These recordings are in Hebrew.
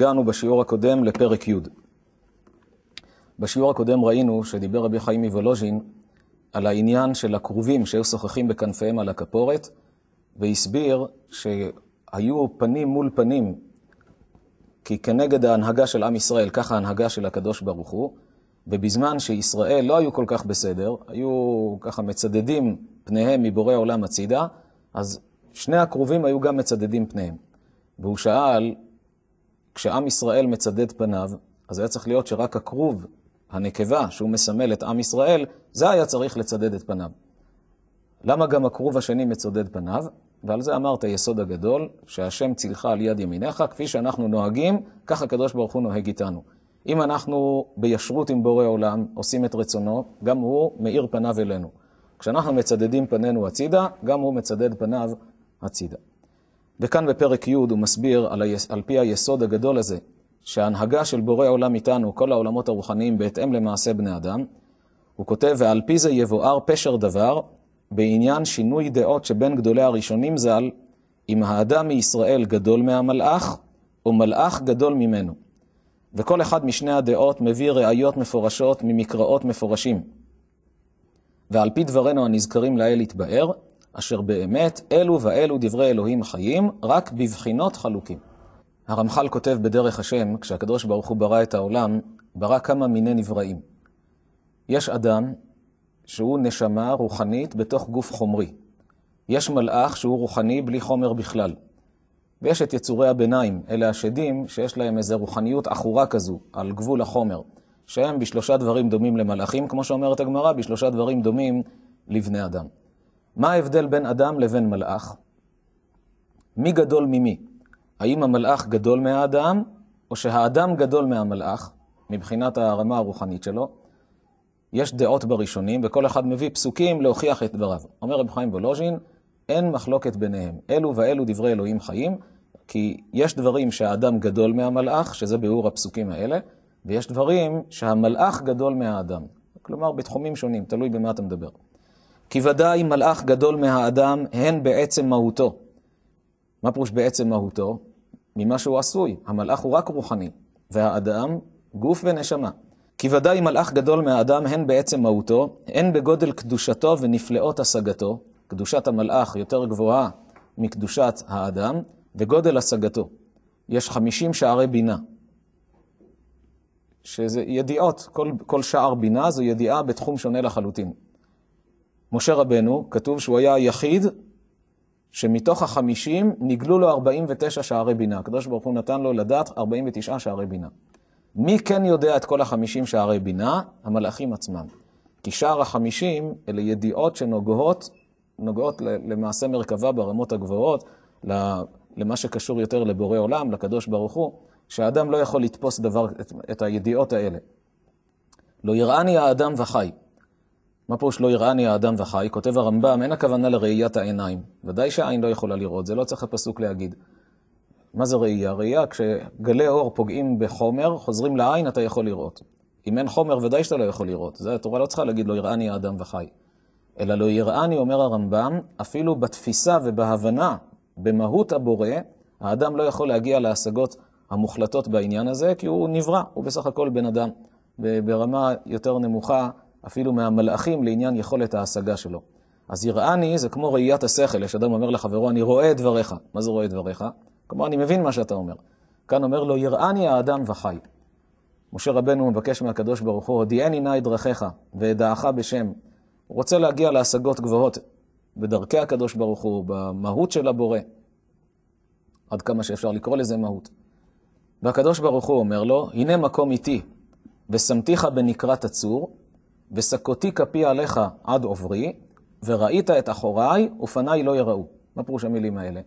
הגענו בשיעור הקודם לפרק י'. בשיעור הקודם ראינו שדיבר רבי חיים מוולוז'ין על העניין של הכרובים שהיו שוחחים בכנפיהם על הכפורת, והסביר שהיו פנים מול פנים, כי כנגד ההנהגה של עם ישראל, ככה ההנהגה של הקדוש ברוך הוא, ובזמן שישראל לא היו כל כך בסדר, היו ככה מצדדים פניהם מבורא עולם הצידה, אז שני הכרובים היו גם מצדדים פניהם. והוא שאל, כשעם ישראל מצדד פניו, אז היה צריך להיות שרק הכרוב, הנקבה, שהוא מסמל את עם ישראל, זה היה צריך לצדד את פניו. למה גם הכרוב השני מצודד פניו? ועל זה אמרת היסוד הגדול, שהשם צילך על יד ימיניך, כפי שאנחנו נוהגים, כך הקדוש ברוך הוא נוהג איתנו. אם אנחנו בישרות עם בורא עולם, עושים את רצונו, גם הוא מאיר פניו אלינו. כשאנחנו מצדדים פנינו הצידה, גם הוא מצדד פניו הצידה. וכאן בפרק י' הוא מסביר על, היס... על פי היסוד הגדול הזה, שההנהגה של בורא עולם איתנו, כל העולמות הרוחניים, בהתאם למעשה בני אדם, הוא כותב, ועל פי זה יבואר פשר דבר, בעניין שינוי דעות שבין גדולי הראשונים ז"ל, אם האדם מישראל גדול מהמלאך, או מלאך גדול ממנו. וכל אחד משני הדעות מביא ראיות מפורשות ממקראות מפורשים. ועל פי דברינו הנזכרים לאל יתבאר, אשר באמת אלו ואלו דברי אלוהים חיים, רק בבחינות חלוקים. הרמח"ל כותב בדרך השם, כשהקדוש ברוך הוא ברא את העולם, ברא כמה מיני נבראים. יש אדם שהוא נשמה רוחנית בתוך גוף חומרי. יש מלאך שהוא רוחני בלי חומר בכלל. ויש את יצורי הביניים, אלה השדים, שיש להם איזו רוחניות עכורה כזו, על גבול החומר, שהם בשלושה דברים דומים למלאכים, כמו שאומרת הגמרא, בשלושה דברים דומים לבני אדם. מה ההבדל בין אדם לבין מלאך? מי גדול ממי? האם המלאך גדול מהאדם, או שהאדם גדול מהמלאך, מבחינת הרמה הרוחנית שלו? יש דעות בראשונים, וכל אחד מביא פסוקים להוכיח את דבריו. אומר רב חיים וולוז'ין, אין מחלוקת ביניהם. אלו ואלו דברי אלוהים חיים, כי יש דברים שהאדם גדול מהמלאך, שזה ביאור הפסוקים האלה, ויש דברים שהמלאך גדול מהאדם. כלומר, בתחומים שונים, תלוי במה אתה מדבר. כי ודאי מלאך גדול מהאדם, הן בעצם מהותו. מה פירוש בעצם מהותו? ממה שהוא עשוי. המלאך הוא רק רוחני, והאדם, גוף ונשמה. כי ודאי מלאך גדול מהאדם, הן בעצם מהותו, הן בגודל קדושתו ונפלאות השגתו. קדושת המלאך יותר גבוהה מקדושת האדם, וגודל השגתו. יש חמישים שערי בינה, שזה ידיעות, כל, כל שער בינה זו ידיעה בתחום שונה לחלוטין. משה רבנו, כתוב שהוא היה היחיד שמתוך החמישים נגלו לו 49 שערי בינה. הקדוש ברוך הוא נתן לו לדעת 49 שערי בינה. מי כן יודע את כל החמישים שערי בינה? המלאכים עצמם. כי שער החמישים אלה ידיעות שנוגעות נוגעות למעשה מרכבה ברמות הגבוהות, למה שקשור יותר לבורא עולם, לקדוש ברוך הוא, שהאדם לא יכול לתפוס דבר, את, את הידיעות האלה. לא יראני האדם וחי. מה פירוש לא אני האדם וחי? כותב הרמב"ם, אין הכוונה לראיית העיניים. ודאי שהעין לא יכולה לראות, זה לא צריך הפסוק להגיד. מה זה ראייה? ראייה, כשגלי אור פוגעים בחומר, חוזרים לעין, אתה יכול לראות. אם אין חומר, ודאי שאתה לא יכול לראות. זה התורה לא צריכה להגיד, לא יראה אני האדם וחי. אלא לא יראה אני, אומר הרמב"ם, אפילו בתפיסה ובהבנה, במהות הבורא, האדם לא יכול להגיע להשגות המוחלטות בעניין הזה, כי הוא נברא, הוא בסך הכל בן אדם. ברמה יותר נמוכה אפילו מהמלאכים, לעניין יכולת ההשגה שלו. אז יראני זה כמו ראיית השכל, יש אדם אומר לחברו, אני רואה את דבריך. מה זה רואה את דבריך? כלומר, אני מבין מה שאתה אומר. כאן אומר לו, יראני האדם וחי. משה רבנו מבקש מהקדוש ברוך הוא, הודיעני נא את דרכיך, ואדעך בשם. הוא רוצה להגיע להשגות גבוהות בדרכי הקדוש ברוך הוא, במהות של הבורא, עד כמה שאפשר לקרוא לזה מהות. והקדוש ברוך הוא אומר לו, הנה מקום איתי, ושמתיך בנקרת הצור, וסקותי כפי עליך עד עוברי, וראית את אחוריי, ופניי לא יראו. מה פירוש המילים האלה?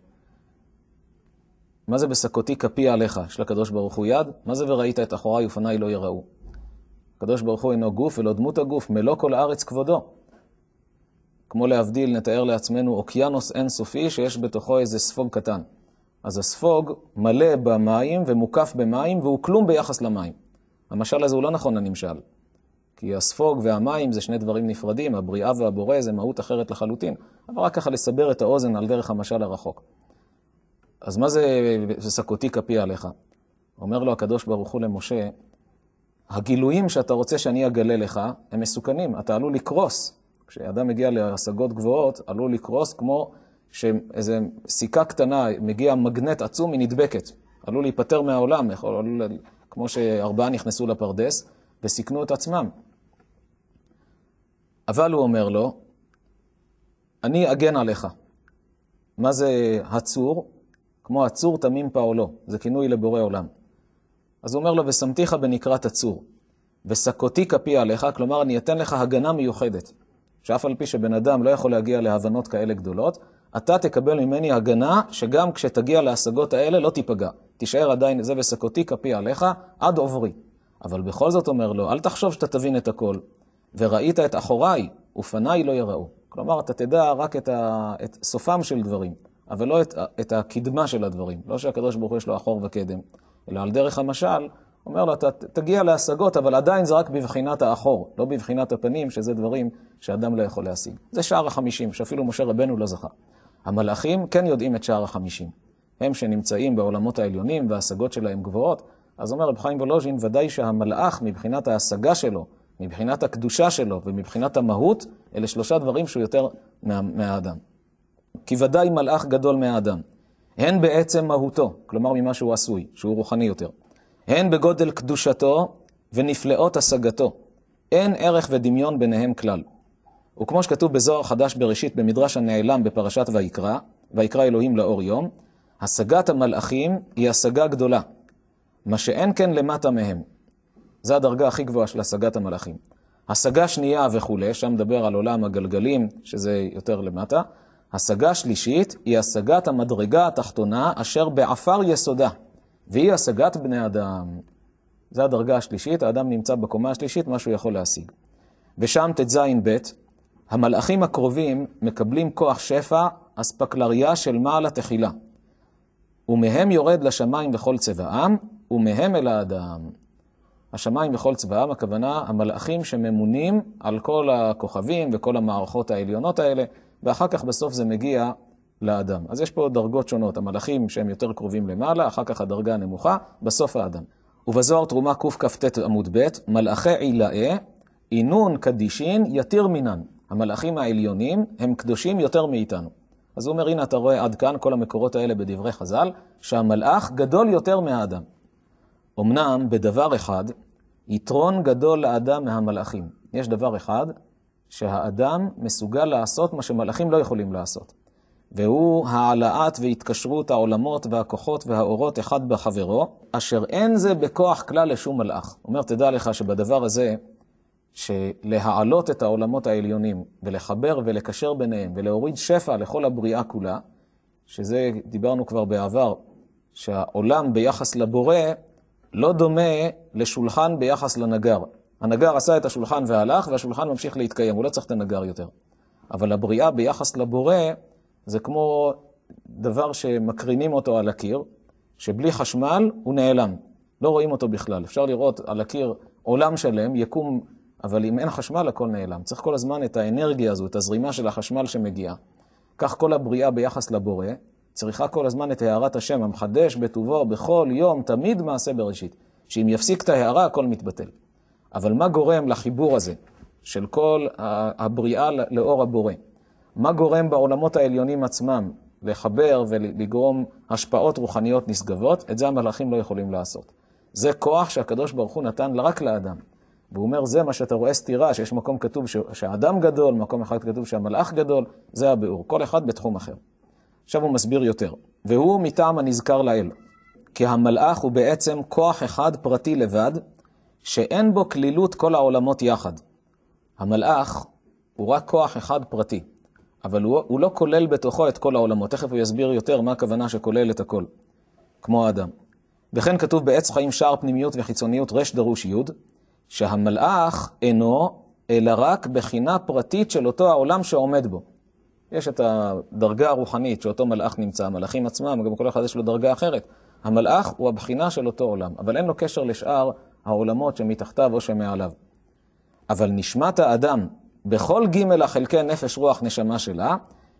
מה זה בסקותי כפי עליך, יש לקדוש ברוך הוא יד? מה זה וראית את אחוריי ופניי לא יראו? הקדוש ברוך הוא אינו גוף ולא דמות הגוף, מלוא כל הארץ כבודו. כמו להבדיל, נתאר לעצמנו אוקיינוס אינסופי שיש בתוכו איזה ספוג קטן. אז הספוג מלא במים ומוקף במים והוא כלום ביחס למים. המשל הזה הוא לא נכון לנמשל. כי הספוג והמים זה שני דברים נפרדים, הבריאה והבורא זה מהות אחרת לחלוטין. אבל רק ככה לסבר את האוזן על דרך המשל הרחוק. אז מה זה וסקותי כפי עליך? אומר לו הקדוש ברוך הוא למשה, הגילויים שאתה רוצה שאני אגלה לך, הם מסוכנים, אתה עלול לקרוס. כשאדם מגיע להשגות גבוהות, עלול לקרוס כמו שאיזו סיכה קטנה, מגיע מגנט עצום, היא נדבקת. עלול להיפטר מהעולם, יכול, עלול, כמו שארבעה נכנסו לפרדס, וסיכנו את עצמם. אבל הוא אומר לו, אני אגן עליך. מה זה הצור? כמו הצור תמים פעולו, זה כינוי לבורא עולם. אז הוא אומר לו, ושמתיך בנקרת הצור, וסקותי כפי עליך, כלומר, אני אתן לך הגנה מיוחדת, שאף על פי שבן אדם לא יכול להגיע להבנות כאלה גדולות, אתה תקבל ממני הגנה שגם כשתגיע להשגות האלה לא תיפגע. תישאר עדיין זה וסקותי כפי עליך עד עוברי. אבל בכל זאת אומר לו, אל תחשוב שאתה תבין את הכל. וראית את אחוריי, ופניי לא יראו. כלומר, אתה תדע רק את, ה, את סופם של דברים, אבל לא את, את הקדמה של הדברים. לא שהקדוש ברוך הוא יש לו אחור וקדם, אלא על דרך המשל, אומר לו, אתה תגיע להשגות, אבל עדיין זה רק בבחינת האחור, לא בבחינת הפנים, שזה דברים שאדם לא יכול להשיג. זה שער החמישים, שאפילו משה רבנו לא זכה. המלאכים כן יודעים את שער החמישים. הם שנמצאים בעולמות העליונים וההשגות שלהם גבוהות, אז אומר רב חיים וולוז'ין, ודאי שהמלאך מבחינת ההשגה שלו, מבחינת הקדושה שלו ומבחינת המהות, אלה שלושה דברים שהוא יותר מה, מהאדם. כי ודאי מלאך גדול מהאדם, הן בעצם מהותו, כלומר ממה שהוא עשוי, שהוא רוחני יותר, הן בגודל קדושתו ונפלאות השגתו. אין ערך ודמיון ביניהם כלל. וכמו שכתוב בזוהר חדש בראשית, במדרש הנעלם בפרשת ויקרא, ויקרא אלוהים לאור יום, השגת המלאכים היא השגה גדולה, מה שאין כן למטה מהם. זו הדרגה הכי גבוהה של השגת המלאכים. השגה שנייה וכולי, שם מדבר על עולם הגלגלים, שזה יותר למטה. השגה שלישית היא השגת המדרגה התחתונה אשר בעפר יסודה, והיא השגת בני אדם. זו הדרגה השלישית, האדם נמצא בקומה השלישית, מה שהוא יכול להשיג. ושם ט"ז ב', המלאכים הקרובים מקבלים כוח שפע, אספקלריה של מעלה תחילה. ומהם יורד לשמיים וכל צבעם, ומהם אל האדם. השמיים וכל צבעם, הכוונה המלאכים שממונים על כל הכוכבים וכל המערכות העליונות האלה, ואחר כך בסוף זה מגיע לאדם. אז יש פה דרגות שונות, המלאכים שהם יותר קרובים למעלה, אחר כך הדרגה הנמוכה, בסוף האדם. ובזוהר תרומה קכ"ט עמוד ב', מלאכי עילאה, אינון קדישין יתיר מינן. המלאכים העליונים הם קדושים יותר מאיתנו. אז הוא אומר, הנה אתה רואה עד כאן כל המקורות האלה בדברי חז"ל, שהמלאך גדול יותר מהאדם. אמנם בדבר אחד, יתרון גדול לאדם מהמלאכים. יש דבר אחד, שהאדם מסוגל לעשות מה שמלאכים לא יכולים לעשות. והוא העלאת והתקשרות העולמות והכוחות והאורות אחד בחברו, אשר אין זה בכוח כלל לשום מלאך. אומר, תדע לך שבדבר הזה שלהעלות את העולמות העליונים ולחבר ולקשר ביניהם ולהוריד שפע לכל הבריאה כולה, שזה דיברנו כבר בעבר, שהעולם ביחס לבורא לא דומה לשולחן ביחס לנגר. הנגר עשה את השולחן והלך, והשולחן ממשיך להתקיים, הוא לא צריך את הנגר יותר. אבל הבריאה ביחס לבורא זה כמו דבר שמקרינים אותו על הקיר, שבלי חשמל הוא נעלם. לא רואים אותו בכלל. אפשר לראות על הקיר עולם שלם, יקום אבל אם אין חשמל, הכל נעלם. צריך כל הזמן את האנרגיה הזו, את הזרימה של החשמל שמגיעה. כך כל הבריאה ביחס לבורא, צריכה כל הזמן את הארת השם, המחדש בטובו בכל יום, תמיד מעשה בראשית. שאם יפסיק את ההארה, הכל מתבטל. אבל מה גורם לחיבור הזה של כל הבריאה לאור הבורא? מה גורם בעולמות העליונים עצמם לחבר ולגרום השפעות רוחניות נשגבות? את זה המלאכים לא יכולים לעשות. זה כוח שהקדוש ברוך הוא נתן רק לאדם. והוא אומר, זה מה שאתה רואה סתירה, שיש מקום כתוב שהאדם גדול, מקום אחד כתוב שהמלאך גדול, זה הביאור, כל אחד בתחום אחר. עכשיו הוא מסביר יותר. והוא מטעם הנזכר לאל, כי המלאך הוא בעצם כוח אחד פרטי לבד, שאין בו כלילות כל העולמות יחד. המלאך הוא רק כוח אחד פרטי, אבל הוא, הוא לא כולל בתוכו את כל העולמות. תכף הוא יסביר יותר מה הכוונה שכולל את הכל, כמו האדם. וכן כתוב בעץ חיים שער פנימיות וחיצוניות רש דרוש י', שהמלאך אינו אלא רק בחינה פרטית של אותו העולם שעומד בו. יש את הדרגה הרוחנית שאותו מלאך נמצא, המלאכים עצמם, גם כל אחד יש לו דרגה אחרת. המלאך הוא הבחינה של אותו עולם, אבל אין לו קשר לשאר העולמות שמתחתיו או שמעליו. אבל נשמת האדם, בכל ג' החלקי נפש רוח נשמה שלה,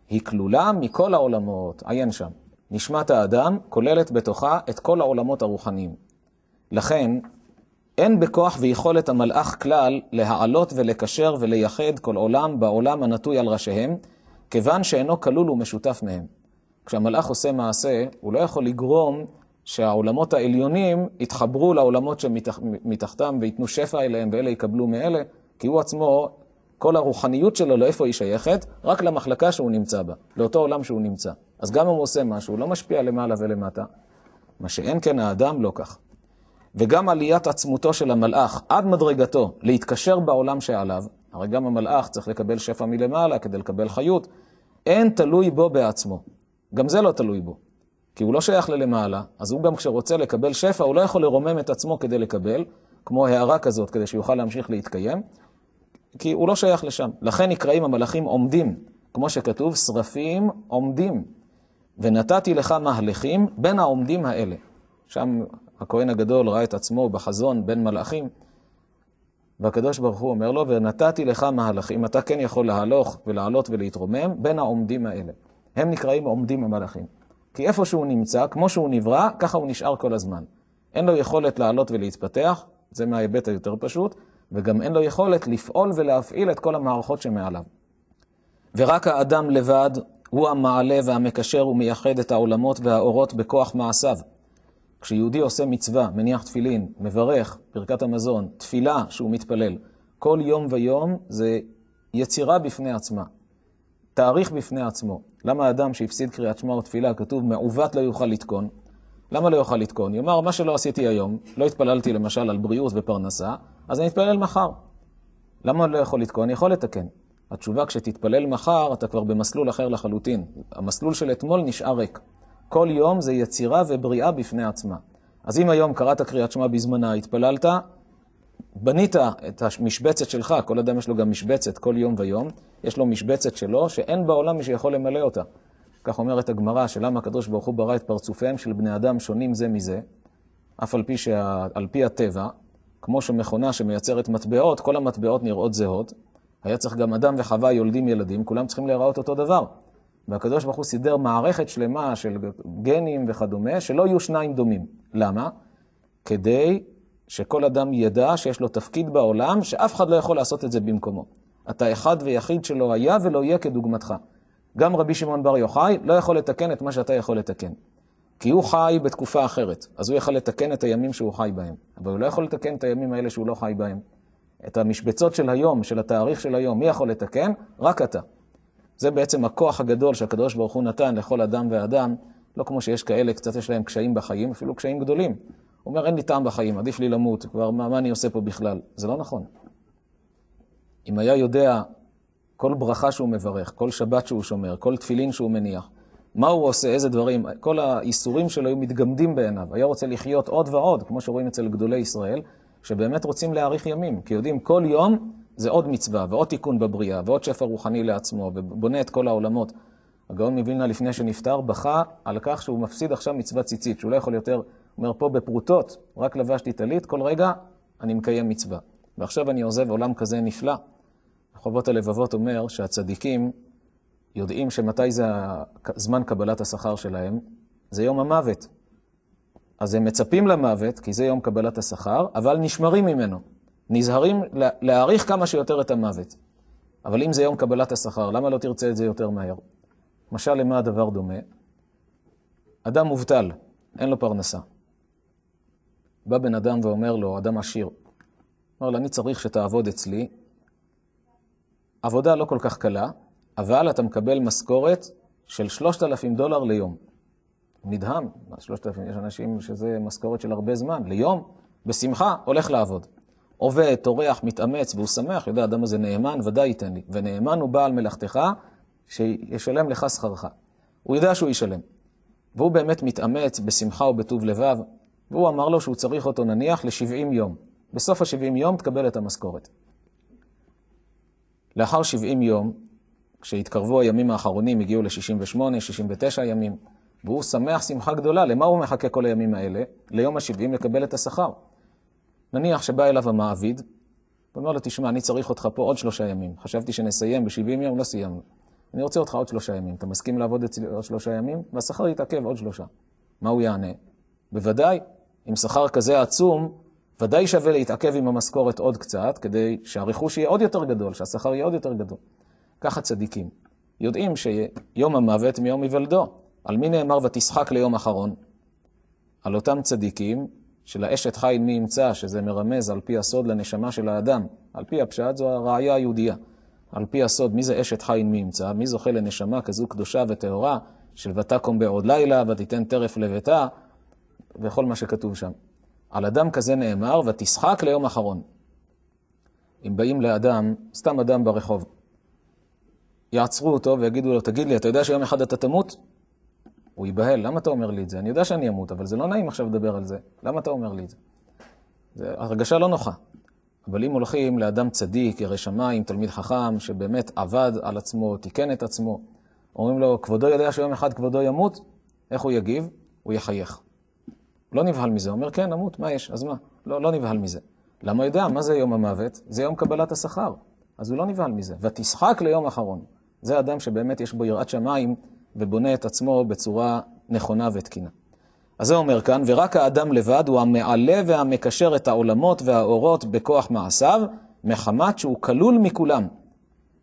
היא כלולה מכל העולמות, עיין שם. נשמת האדם כוללת בתוכה את כל העולמות הרוחניים. לכן, אין בכוח ויכולת המלאך כלל להעלות ולקשר ולייחד כל עולם בעולם הנטוי על ראשיהם, כיוון שאינו כלול ומשותף מהם. כשהמלאך עושה מעשה, הוא לא יכול לגרום שהעולמות העליונים יתחברו לעולמות שמתחתם וייתנו שפע אליהם ואלה יקבלו מאלה, כי הוא עצמו, כל הרוחניות שלו, לאיפה היא שייכת? רק למחלקה שהוא נמצא בה, לאותו עולם שהוא נמצא. אז גם אם הוא עושה משהו, הוא לא משפיע למעלה ולמטה. מה שאין כן האדם לא כך. וגם עליית עצמותו של המלאך עד מדרגתו להתקשר בעולם שעליו, הרי גם המלאך צריך לקבל שפע מלמעלה כדי לקבל חיות, אין תלוי בו בעצמו. גם זה לא תלוי בו. כי הוא לא שייך ללמעלה, אז הוא גם כשרוצה לקבל שפע, הוא לא יכול לרומם את עצמו כדי לקבל, כמו הערה כזאת, כדי שיוכל להמשיך להתקיים, כי הוא לא שייך לשם. לכן נקראים המלאכים עומדים, כמו שכתוב, שרפים עומדים. ונתתי לך מהלכים בין העומדים האלה. שם הכהן הגדול ראה את עצמו בחזון בין מלאכים, והקדוש ברוך הוא אומר לו, ונתתי לך מהלכים, אתה כן יכול להלוך ולעלות ולהתרומם בין העומדים האלה. הם נקראים עומדים המלאכים. כי איפה שהוא נמצא, כמו שהוא נברא, ככה הוא נשאר כל הזמן. אין לו יכולת לעלות ולהתפתח, זה מההיבט היותר פשוט, וגם אין לו יכולת לפעול ולהפעיל את כל המערכות שמעליו. ורק האדם לבד הוא המעלה והמקשר ומייחד את העולמות והאורות בכוח מעשיו. כשיהודי עושה מצווה, מניח תפילין, מברך, ברכת המזון, תפילה שהוא מתפלל, כל יום ויום זה יצירה בפני עצמה, תאריך בפני עצמו. למה אדם שהפסיד קריאת שמע ותפילה, כתוב, מעוות לא יוכל לתקון? למה לא יוכל לתקון? יאמר, מה שלא עשיתי היום, לא התפללתי למשל על בריאות ופרנסה, אז אני אתפלל מחר. למה לא יכול לתקון? אני יכול לתקן. התשובה, כשתתפלל מחר, אתה כבר במסלול אחר לחלוטין. המסלול של אתמול נשאר ריק. כל יום זה יצירה ובריאה בפני עצמה. אז אם היום קראת קריאת שמע בזמנה, התפללת, בנית את המשבצת שלך, כל אדם יש לו גם משבצת כל יום ויום, יש לו משבצת שלו, שאין בעולם מי שיכול למלא אותה. כך אומרת הגמרא, שלמה הקדוש ברוך הוא ברא את פרצופיהם של בני אדם שונים זה מזה, אף על פי, שה... על פי הטבע, כמו שמכונה שמייצרת מטבעות, כל המטבעות נראות זהות. היה צריך גם אדם וחווה יולדים ילדים, כולם צריכים להיראות אותו דבר. והקדוש ברוך הוא סידר מערכת שלמה של גנים וכדומה, שלא יהיו שניים דומים. למה? כדי שכל אדם ידע שיש לו תפקיד בעולם, שאף אחד לא יכול לעשות את זה במקומו. אתה אחד ויחיד שלא היה ולא יהיה כדוגמתך. גם רבי שמעון בר יוחאי לא יכול לתקן את מה שאתה יכול לתקן. כי הוא חי בתקופה אחרת, אז הוא יכל לתקן את הימים שהוא חי בהם. אבל הוא לא יכול לתקן את הימים האלה שהוא לא חי בהם. את המשבצות של היום, של התאריך של היום, מי יכול לתקן? רק אתה. זה בעצם הכוח הגדול שהקדוש ברוך הוא נתן לכל אדם ואדם, לא כמו שיש כאלה, קצת יש להם קשיים בחיים, אפילו קשיים גדולים. הוא אומר, אין לי טעם בחיים, עדיף לי למות, כבר מה, מה אני עושה פה בכלל? זה לא נכון. אם היה יודע כל ברכה שהוא מברך, כל שבת שהוא שומר, כל תפילין שהוא מניח, מה הוא עושה, איזה דברים, כל האיסורים שלו היו מתגמדים בעיניו. היה רוצה לחיות עוד ועוד, כמו שרואים אצל גדולי ישראל, שבאמת רוצים להאריך ימים, כי יודעים, כל יום זה עוד מצווה ועוד תיקון בבריאה ועוד שפע רוחני לעצמו ובונה את כל העולמות. הגאון מווילנה לפני שנפטר בכה על כך שהוא מפסיד עכשיו מצוות ציצית, שהוא לא יכול יותר, אומר פה בפרוטות, רק לבשתי טלית, כל רגע אני מקיים מצווה. ועכשיו אני עוזב עולם כזה נפלא. חובות הלבבות אומר שהצדיקים יודעים שמתי זה זמן קבלת השכר שלהם, זה יום המוות. אז הם מצפים למוות, כי זה יום קבלת השכר, אבל נשמרים ממנו. נזהרים להעריך כמה שיותר את המוות. אבל אם זה יום קבלת השכר, למה לא תרצה את זה יותר מהר? משל למה הדבר דומה? אדם מובטל, אין לו פרנסה. בא בן אדם ואומר לו, אדם עשיר, אומר לו, אני צריך שתעבוד אצלי. עבודה לא כל כך קלה, אבל אתה מקבל משכורת של 3,000 דולר ליום. נדהם, 3,000, יש אנשים שזה משכורת של הרבה זמן, ליום, בשמחה, הולך לעבוד. עובד, טורח, מתאמץ והוא שמח, יודע, האדם הזה נאמן, ודאי ייתן לי. ונאמן הוא בעל מלאכתך, שישלם לך שכרך. הוא יודע שהוא ישלם. והוא באמת מתאמץ בשמחה ובטוב לבב, והוא אמר לו שהוא צריך אותו נניח ל-70 יום. בסוף ה-70 יום תקבל את המשכורת. לאחר 70 יום, כשהתקרבו הימים האחרונים, הגיעו ל-68, 69 ימים, והוא שמח שמחה גדולה, למה הוא מחכה כל הימים האלה? ליום ה-70 לקבל את השכר. נניח שבא אליו המעביד, ואומר לו, תשמע, אני צריך אותך פה עוד שלושה ימים. חשבתי שנסיים ב-70 יום, לא סיימנו. אני רוצה אותך עוד שלושה ימים. אתה מסכים לעבוד אצלי עוד שלושה ימים? והשכר יתעכב עוד שלושה. מה הוא יענה? בוודאי, עם שכר כזה עצום, ודאי שווה להתעכב עם המשכורת עוד קצת, כדי שהרכוש יהיה עוד יותר גדול, שהשכר יהיה עוד יותר גדול. ככה צדיקים. יודעים שיום המוות מיום היוולדו. על מי נאמר ותשחק ליום אחרון? על אותם צדיקים של האשת חיל מי ימצא, שזה מרמז על פי הסוד לנשמה של האדם. על פי הפשט זו הראייה היהודייה. על פי הסוד, מי זה אשת חיל מי ימצא? מי זוכה לנשמה כזו קדושה וטהורה, של ותקום בעוד לילה, ותיתן טרף לביתה, וכל מה שכתוב שם. על אדם כזה נאמר, ותשחק ליום אחרון. אם באים לאדם, סתם אדם ברחוב, יעצרו אותו ויגידו לו, תגיד לי, אתה יודע שיום אחד אתה תמות? הוא ייבהל, למה אתה אומר לי את זה? אני יודע שאני אמות, אבל זה לא נעים עכשיו לדבר על זה. למה אתה אומר לי את זה? זו הרגשה לא נוחה. אבל אם הולכים לאדם צדיק, ירא שמיים, תלמיד חכם, שבאמת עבד על עצמו, תיקן את עצמו, אומרים לו, כבודו יודע שיום אחד כבודו ימות, איך הוא יגיב? הוא יחייך. לא נבהל מזה, אומר, כן, אמות, מה יש? אז מה? לא, לא נבהל מזה. למה יודע? מה זה יום המוות? זה יום קבלת השכר. אז הוא לא נבהל מזה. ותשחק ליום אחרון. זה אדם שבאמת יש בו יראת שמיים ובונה את עצמו בצורה נכונה ותקינה. אז זה אומר כאן, ורק האדם לבד הוא המעלה והמקשר את העולמות והאורות בכוח מעשיו, מחמת שהוא כלול מכולם.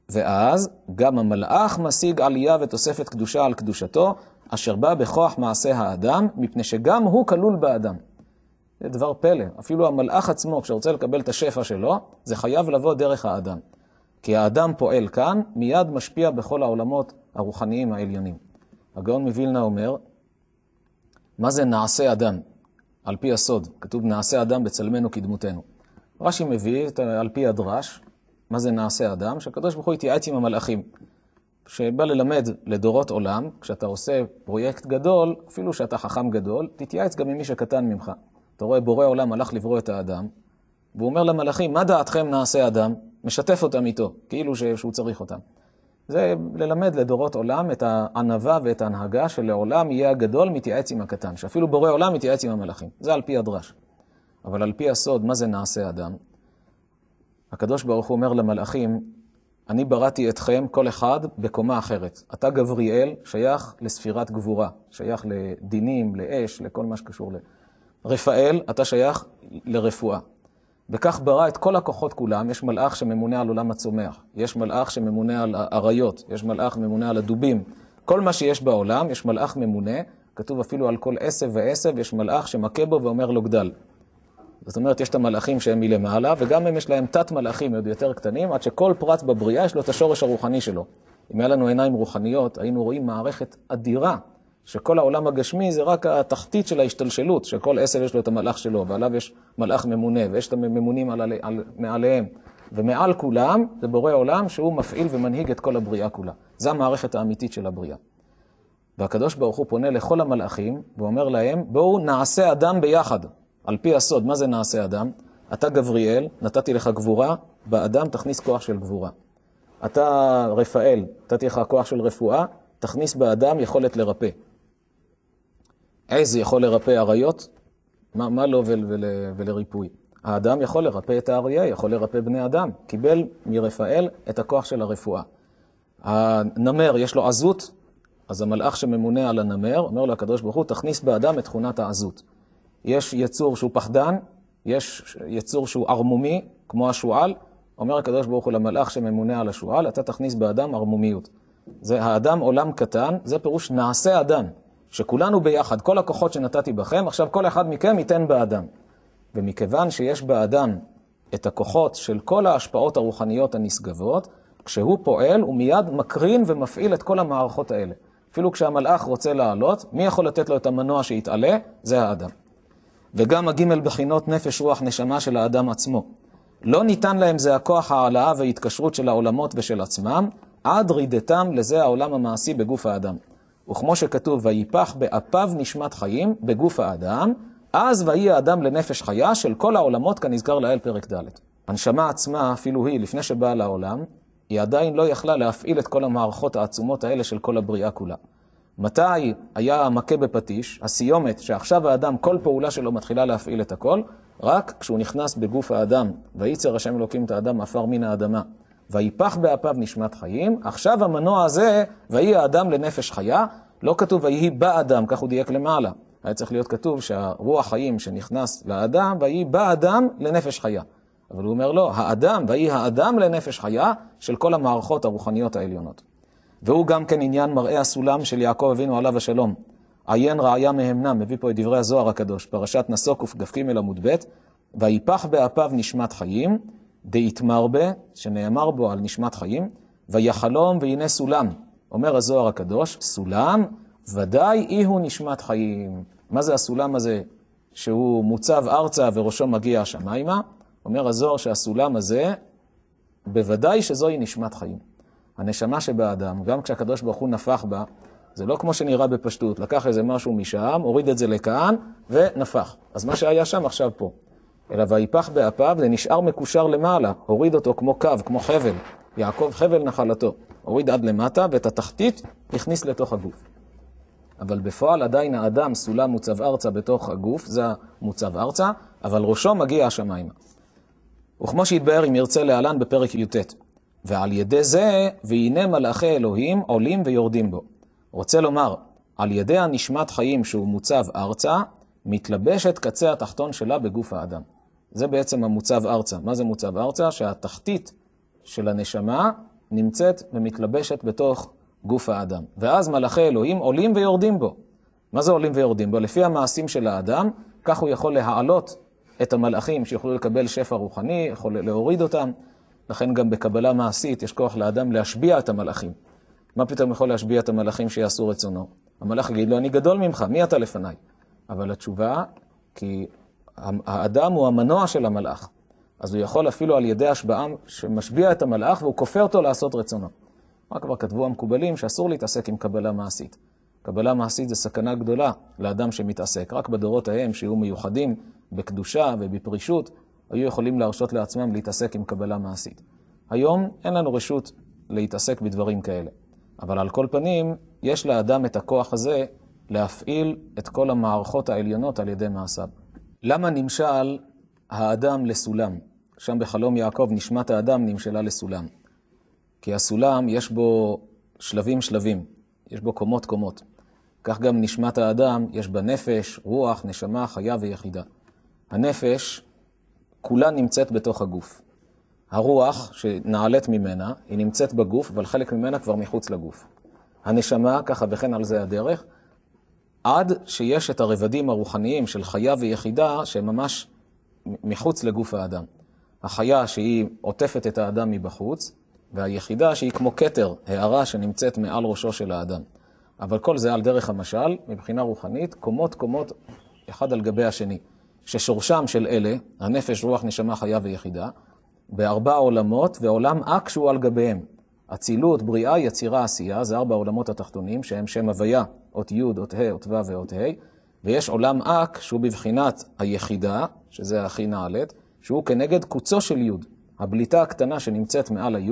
ואז גם המלאך משיג עלייה ותוספת קדושה על קדושתו, אשר בא בכוח מעשה האדם, מפני שגם הוא כלול באדם. זה דבר פלא. אפילו המלאך עצמו, כשרוצה לקבל את השפע שלו, זה חייב לבוא דרך האדם. כי האדם פועל כאן, מיד משפיע בכל העולמות הרוחניים העליונים. הגאון מווילנה אומר, מה זה נעשה אדם? על פי הסוד, כתוב נעשה אדם בצלמנו כדמותנו. רש"י מביא, על פי הדרש, מה זה נעשה אדם? שהקדוש ברוך הוא התייעץ עם המלאכים. שבא ללמד לדורות עולם, כשאתה עושה פרויקט גדול, אפילו שאתה חכם גדול, תתייעץ גם עם מי שקטן ממך. אתה רואה, בורא עולם הלך לברוא את האדם, והוא אומר למלאכים, מה דעתכם נעשה אדם? משתף אותם איתו, כאילו שהוא צריך אותם. זה ללמד לדורות עולם את הענווה ואת ההנהגה שלעולם יהיה הגדול מתייעץ עם הקטן, שאפילו בורא עולם מתייעץ עם המלאכים. זה על פי הדרש. אבל על פי הסוד, מה זה נעשה אדם? הקדוש ברוך הוא אומר למלאכים, אני בראתי אתכם, כל אחד, בקומה אחרת. אתה גבריאל, שייך לספירת גבורה, שייך לדינים, לאש, לכל מה שקשור ל... רפאל, אתה שייך לרפואה. וכך ברא את כל הכוחות כולם, יש מלאך שממונה על עולם הצומח, יש מלאך שממונה על האריות, יש מלאך ממונה על הדובים. כל מה שיש בעולם, יש מלאך ממונה, כתוב אפילו על כל עשב ועשב, יש מלאך שמכה בו ואומר לו גדל. זאת אומרת, יש את המלאכים שהם מלמעלה, וגם הם יש להם תת-מלאכים עוד יותר קטנים, עד שכל פרט בבריאה יש לו את השורש הרוחני שלו. אם היה לנו עיניים רוחניות, היינו רואים מערכת אדירה שכל העולם הגשמי זה רק התחתית של ההשתלשלות, שכל עשב יש לו את המלאך שלו, ועליו יש מלאך ממונה, ויש את הממונים על, על, מעליהם. ומעל כולם זה בורא עולם שהוא מפעיל ומנהיג את כל הבריאה כולה. זו המערכת האמיתית של הבריאה. והקדוש ברוך הוא פונה לכל המלאכים ואומר להם, בואו נעשה אדם ביחד, על פי הסוד. מה זה נעשה אדם? אתה גבריאל, נתתי לך גבורה, באדם תכניס כוח של גבורה. אתה רפאל, נתתי לך כוח של רפואה, תכניס באדם יכולת לרפא. עז יכול לרפא אריות? מה, מה לו ול, ול, ולריפוי? האדם יכול לרפא את האריה, יכול לרפא בני אדם. קיבל מרפאל את הכוח של הרפואה. הנמר, יש לו עזות, אז המלאך שממונה על הנמר, אומר לו הקדוש ברוך הוא, תכניס באדם את תכונת העזות. יש יצור שהוא פחדן, יש יצור שהוא ערמומי, כמו השועל, אומר הקדוש ברוך הוא למלאך שממונה על השועל, אתה תכניס באדם ערמומיות. זה האדם עולם קטן, זה פירוש נעשה אדם. שכולנו ביחד, כל הכוחות שנתתי בכם, עכשיו כל אחד מכם ייתן באדם. ומכיוון שיש באדם את הכוחות של כל ההשפעות הרוחניות הנשגבות, כשהוא פועל, הוא מיד מקרין ומפעיל את כל המערכות האלה. אפילו כשהמלאך רוצה לעלות, מי יכול לתת לו את המנוע שיתעלה? זה האדם. וגם הגימל בחינות נפש, רוח, נשמה של האדם עצמו. לא ניתן להם זה הכוח העלאה וההתקשרות של העולמות ושל עצמם, עד רידתם לזה העולם המעשי בגוף האדם. וכמו שכתוב, ויפח באפיו נשמת חיים בגוף האדם, אז ויהי האדם לנפש חיה של כל העולמות כנזכר לאל פרק ד'. הנשמה עצמה, אפילו היא, לפני שבאה לעולם, היא עדיין לא יכלה להפעיל את כל המערכות העצומות האלה של כל הבריאה כולה. מתי היה המכה בפטיש, הסיומת, שעכשיו האדם, כל פעולה שלו מתחילה להפעיל את הכל? רק כשהוא נכנס בגוף האדם, וייצר השם אלוקים את האדם עפר מן האדמה. ויפח באפיו נשמת חיים, עכשיו המנוע הזה, ויהי האדם לנפש חיה, לא כתוב ויהי באדם, כך הוא דייק למעלה. היה צריך להיות כתוב שהרוח חיים שנכנס לאדם, ויהי באדם לנפש חיה. אבל הוא אומר לא, האדם, ויהי האדם לנפש חיה של כל המערכות הרוחניות העליונות. והוא גם כן עניין מראה הסולם של יעקב אבינו עליו השלום. עיין רעיה מהמנה, מביא פה את דברי הזוהר הקדוש, פרשת נסוק קכ"ג עמוד ב', ויפח באפיו נשמת חיים, דאיתמרבה, שנאמר בו על נשמת חיים, ויחלום והנה סולם. אומר הזוהר הקדוש, סולם, ודאי אי הוא נשמת חיים. מה זה הסולם הזה שהוא מוצב ארצה וראשו מגיע השמיימה? אומר הזוהר שהסולם הזה, בוודאי שזוהי נשמת חיים. הנשמה שבאדם, גם כשהקדוש ברוך הוא נפח בה, זה לא כמו שנראה בפשטות, לקח איזה משהו משם, הוריד את זה לכאן ונפח. אז מה שהיה שם עכשיו פה. אלא ויפח באפיו, זה נשאר מקושר למעלה, הוריד אותו כמו קו, כמו חבל. יעקב חבל נחלתו, הוריד עד למטה, ואת התחתית הכניס לתוך הגוף. אבל בפועל עדיין האדם סולם מוצב ארצה בתוך הגוף, זה המוצב ארצה, אבל ראשו מגיע השמיימה. וכמו שהתבאר אם ירצה להלן בפרק י"ט, ועל ידי זה, והנה מלאכי אלוהים עולים ויורדים בו. רוצה לומר, על ידי הנשמת חיים שהוא מוצב ארצה, מתלבשת קצה התחתון שלה בגוף האדם. זה בעצם המוצב ארצה. מה זה מוצב ארצה? שהתחתית של הנשמה נמצאת ומתלבשת בתוך גוף האדם. ואז מלאכי אלוהים עולים ויורדים בו. מה זה עולים ויורדים בו? לפי המעשים של האדם, כך הוא יכול להעלות את המלאכים שיוכלו לקבל שפע רוחני, יכול להוריד אותם. לכן גם בקבלה מעשית יש כוח לאדם להשביע את המלאכים. מה פתאום יכול להשביע את המלאכים שיעשו רצונו? המלאך יגיד לו, אני גדול ממך, מי אתה לפניי? אבל התשובה, כי האדם הוא המנוע של המלאך. אז הוא יכול אפילו על ידי השבעה שמשביע את המלאך והוא כופה אותו לעשות רצונו. מה כבר כתבו המקובלים? שאסור להתעסק עם קבלה מעשית. קבלה מעשית זה סכנה גדולה לאדם שמתעסק. רק בדורות ההם, שהיו מיוחדים בקדושה ובפרישות, היו יכולים להרשות לעצמם להתעסק עם קבלה מעשית. היום אין לנו רשות להתעסק בדברים כאלה. אבל על כל פנים, יש לאדם את הכוח הזה להפעיל את כל המערכות העליונות על ידי מעשיו. למה נמשל האדם לסולם? שם בחלום יעקב נשמת האדם נמשלה לסולם. כי הסולם יש בו שלבים שלבים, יש בו קומות קומות. כך גם נשמת האדם, יש בה נפש, רוח, נשמה, חיה ויחידה. הנפש כולה נמצאת בתוך הגוף. הרוח שנעלית ממנה, היא נמצאת בגוף, אבל חלק ממנה כבר מחוץ לגוף. הנשמה, ככה וכן על זה הדרך, עד שיש את הרבדים הרוחניים של חיה ויחידה, שהם ממש מחוץ לגוף האדם. החיה שהיא עוטפת את האדם מבחוץ, והיחידה שהיא כמו כתר, הערה שנמצאת מעל ראשו של האדם. אבל כל זה על דרך המשל, מבחינה רוחנית, קומות קומות אחד על גבי השני. ששורשם של אלה, הנפש, רוח, נשמה, חיה ויחידה, בארבע עולמות, ועולם אק שהוא על גביהם. אצילות, בריאה, יצירה, עשייה, זה ארבע העולמות התחתונים, שהם שם הוויה אות י', אות ה', אות ו' ואות ה', ויש עולם אק שהוא בבחינת היחידה, שזה הכי נעלת, שהוא כנגד קוצו של י', הבליטה הקטנה שנמצאת מעל ה-י,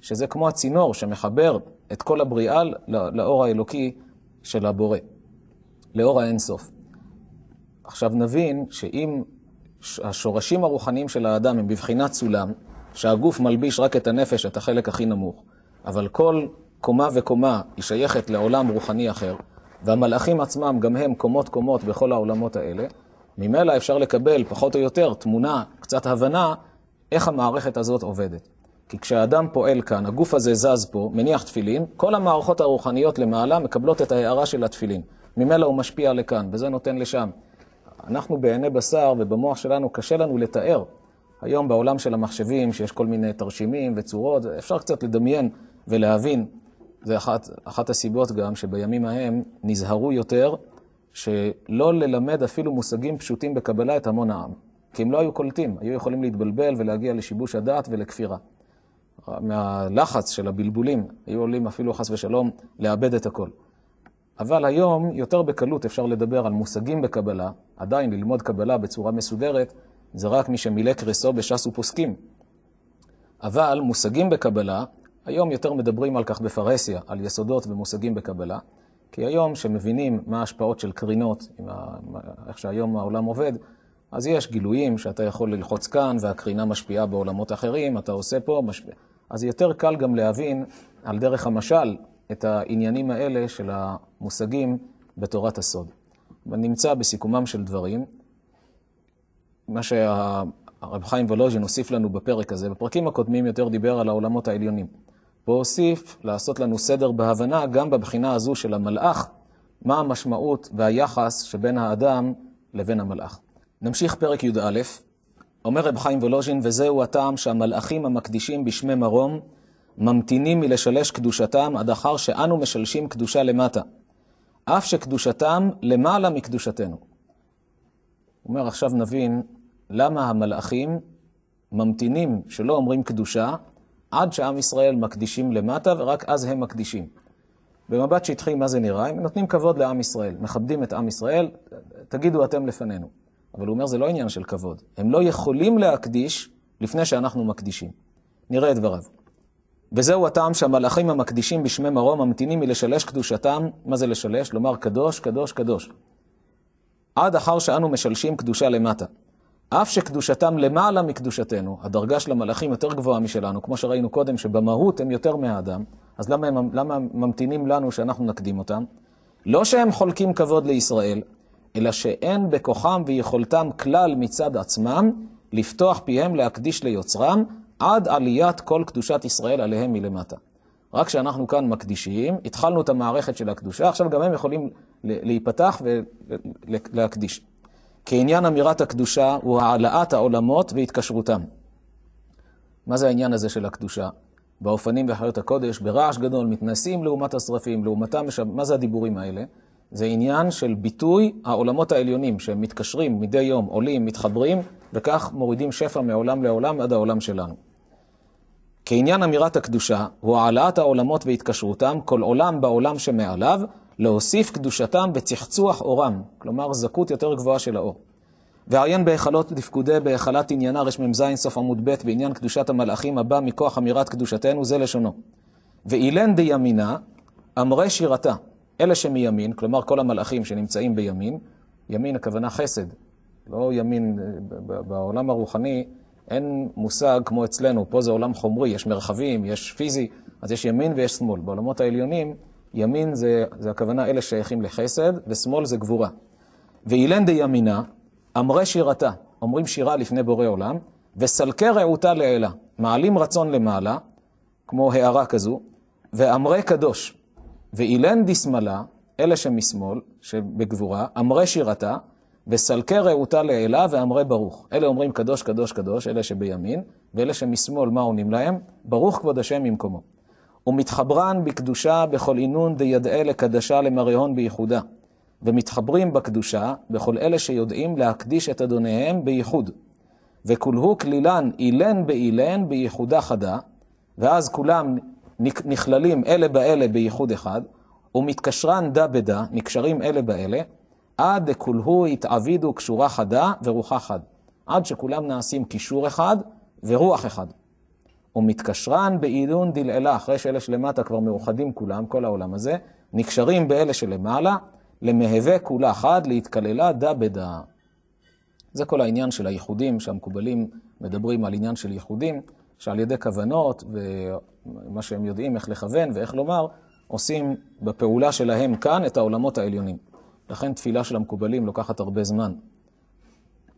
שזה כמו הצינור שמחבר את כל הבריאה לאור האלוקי של הבורא, לאור האינסוף. עכשיו נבין שאם השורשים הרוחניים של האדם הם בבחינת סולם, שהגוף מלביש רק את הנפש, את החלק הכי נמוך, אבל כל קומה וקומה היא שייכת לעולם רוחני אחר, והמלאכים עצמם, גם הם קומות קומות בכל העולמות האלה, ממילא אפשר לקבל פחות או יותר תמונה, קצת הבנה, איך המערכת הזאת עובדת. כי כשהאדם פועל כאן, הגוף הזה זז פה, מניח תפילין, כל המערכות הרוחניות למעלה מקבלות את ההערה של התפילין. ממילא הוא משפיע לכאן, וזה נותן לשם. אנחנו בעיני בשר ובמוח שלנו קשה לנו לתאר. היום בעולם של המחשבים, שיש כל מיני תרשימים וצורות, אפשר קצת לדמיין ולהבין זה אחת, אחת הסיבות גם שבימים ההם נזהרו יותר שלא ללמד אפילו מושגים פשוטים בקבלה את המון העם. כי הם לא היו קולטים, היו יכולים להתבלבל ולהגיע לשיבוש הדעת ולכפירה. מהלחץ של הבלבולים היו עולים אפילו חס ושלום לאבד את הכל. אבל היום יותר בקלות אפשר לדבר על מושגים בקבלה, עדיין ללמוד קבלה בצורה מסודרת, זה רק מי שמילא קרסו בש"ס ופוסקים. אבל מושגים בקבלה היום יותר מדברים על כך בפרהסיה, על יסודות ומושגים בקבלה, כי היום שמבינים מה ההשפעות של קרינות, ה... איך שהיום העולם עובד, אז יש גילויים שאתה יכול ללחוץ כאן, והקרינה משפיעה בעולמות אחרים, אתה עושה פה, משפיע. אז יותר קל גם להבין על דרך המשל את העניינים האלה של המושגים בתורת הסוד. נמצא בסיכומם של דברים, מה שהרב חיים וולוז'ין הוסיף לנו בפרק הזה, בפרקים הקודמים יותר דיבר על העולמות העליונים. פה הוסיף לעשות לנו סדר בהבנה גם בבחינה הזו של המלאך, מה המשמעות והיחס שבין האדם לבין המלאך. נמשיך פרק י"א. אומר רב חיים וולוז'ין, וזהו הטעם שהמלאכים המקדישים בשמי מרום, ממתינים מלשלש קדושתם עד אחר שאנו משלשים קדושה למטה, אף שקדושתם למעלה מקדושתנו. אומר עכשיו נבין למה המלאכים ממתינים שלא אומרים קדושה, עד שעם ישראל מקדישים למטה, ורק אז הם מקדישים. במבט שטחי, מה זה נראה? הם נותנים כבוד לעם ישראל, מכבדים את עם ישראל, תגידו אתם לפנינו. אבל הוא אומר, זה לא עניין של כבוד. הם לא יכולים להקדיש לפני שאנחנו מקדישים. נראה את דבריו. וזהו הטעם שהמלאכים המקדישים בשמי מרום ממתינים מלשלש קדושתם, מה זה לשלש? לומר קדוש, קדוש, קדוש. עד אחר שאנו משלשים קדושה למטה. אף שקדושתם למעלה מקדושתנו, הדרגה של המלאכים יותר גבוהה משלנו, כמו שראינו קודם, שבמהות הם יותר מהאדם, אז למה הם, למה הם ממתינים לנו שאנחנו נקדים אותם? לא שהם חולקים כבוד לישראל, אלא שאין בכוחם ויכולתם כלל מצד עצמם לפתוח פיהם להקדיש ליוצרם, עד עליית כל קדושת ישראל עליהם מלמטה. רק כשאנחנו כאן מקדישים, התחלנו את המערכת של הקדושה, עכשיו גם הם יכולים להיפתח ולהקדיש. כי עניין אמירת הקדושה הוא העלאת העולמות והתקשרותם. מה זה העניין הזה של הקדושה? באופנים בחרת הקודש, ברעש גדול, מתנסים לעומת השרפים, לעומתם, מה זה הדיבורים האלה? זה עניין של ביטוי העולמות העליונים, שהם מתקשרים מדי יום, עולים, מתחברים, וכך מורידים שפע מעולם לעולם עד העולם שלנו. כעניין אמירת הקדושה, הוא העלאת העולמות והתקשרותם, כל עולם בעולם שמעליו, להוסיף קדושתם בצחצוח אורם, כלומר זכות יותר גבוהה של האור. ועיין בהיכלות דפקודי בהיכלת עניינה רמ"ז סוף עמוד ב' בעניין קדושת המלאכים הבא מכוח אמירת קדושתנו, זה לשונו. ואילן דימינה אמרי שירתה, אלה שמימין, כלומר כל המלאכים שנמצאים בימין, ימין הכוונה חסד, לא ימין, אה, בעולם הרוחני אין מושג כמו אצלנו, פה זה עולם חומרי, יש מרחבים, יש פיזי, אז יש ימין ויש שמאל. בעולמות העליונים ימין זה, זה הכוונה אלה שייכים לחסד, ושמאל זה גבורה. ואילן דימינה, אמרי שירתה, אומרים שירה לפני בורא עולם, וסלקי רעותה לאלה, מעלים רצון למעלה, כמו הערה כזו, ואמרי קדוש, ואילן דשמאלה, אלה שמשמאל, שבגבורה, אמרי שירתה, וסלקי רעותה לאלה ואמרי ברוך. אלה אומרים קדוש, קדוש, קדוש, אלה שבימין, ואלה שמשמאל, מה עונים להם? ברוך כבוד השם ממקומו. ומתחברן בקדושה בכל עינון דידעה לקדשה למריהון בייחודה. ומתחברים בקדושה בכל אלה שיודעים להקדיש את אדוניהם בייחוד. וכולהו כלילן אילן באילן בייחודה חדה, ואז כולם נכללים אלה באלה בייחוד אחד, ומתקשרן דה בדה, נקשרים אלה באלה, עד דכולהו התעבידו קשורה חדה ורוחה חד. עד שכולם נעשים קישור אחד ורוח אחד. ומתקשרן בעילון דלעילה, אחרי שאלה שלמטה כבר מאוחדים כולם, כל העולם הזה, נקשרים באלה שלמעלה, למהווה כולה חד, להתקללה דה בדה. זה כל העניין של הייחודים, שהמקובלים מדברים על עניין של ייחודים, שעל ידי כוונות ומה שהם יודעים איך לכוון ואיך לומר, עושים בפעולה שלהם כאן את העולמות העליונים. לכן תפילה של המקובלים לוקחת הרבה זמן.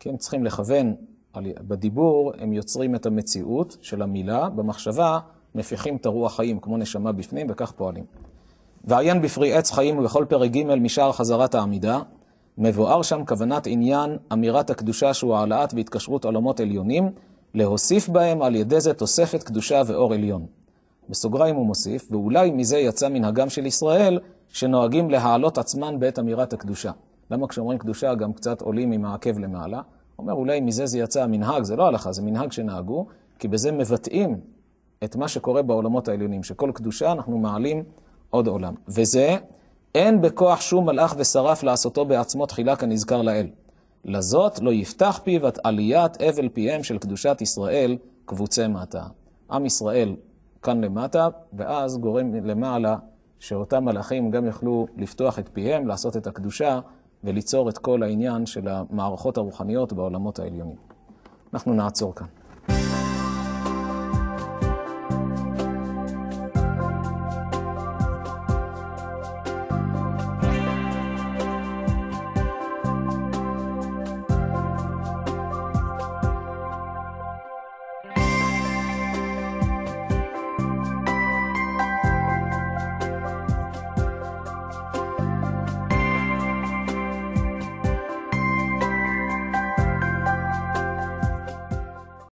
כי הם צריכים לכוון בדיבור הם יוצרים את המציאות של המילה, במחשבה מפיחים את הרוח חיים כמו נשמה בפנים, וכך פועלים. ועיין בפרי עץ חיים ובכל פרק ג' משער חזרת העמידה, מבואר שם כוונת עניין אמירת הקדושה שהוא העלאת והתקשרות עולמות עליונים, להוסיף בהם על ידי זה תוספת קדושה ואור עליון. בסוגריים הוא מוסיף, ואולי מזה יצא מנהגם של ישראל, שנוהגים להעלות עצמן בעת אמירת הקדושה. למה כשאומרים קדושה גם קצת עולים ממעקב למעלה? אומר, אולי מזה זה יצא המנהג, זה לא הלכה, זה מנהג שנהגו, כי בזה מבטאים את מה שקורה בעולמות העליונים, שכל קדושה אנחנו מעלים עוד עולם. וזה, אין בכוח שום מלאך ושרף לעשותו בעצמו תחילה כנזכר לאל. לזאת לא יפתח פיו את עליית אבל פיהם של קדושת ישראל קבוצי מטה. עם ישראל כאן למטה, ואז גורם למעלה שאותם מלאכים גם יוכלו לפתוח את פיהם, לעשות את הקדושה. וליצור את כל העניין של המערכות הרוחניות בעולמות העליונים. אנחנו נעצור כאן.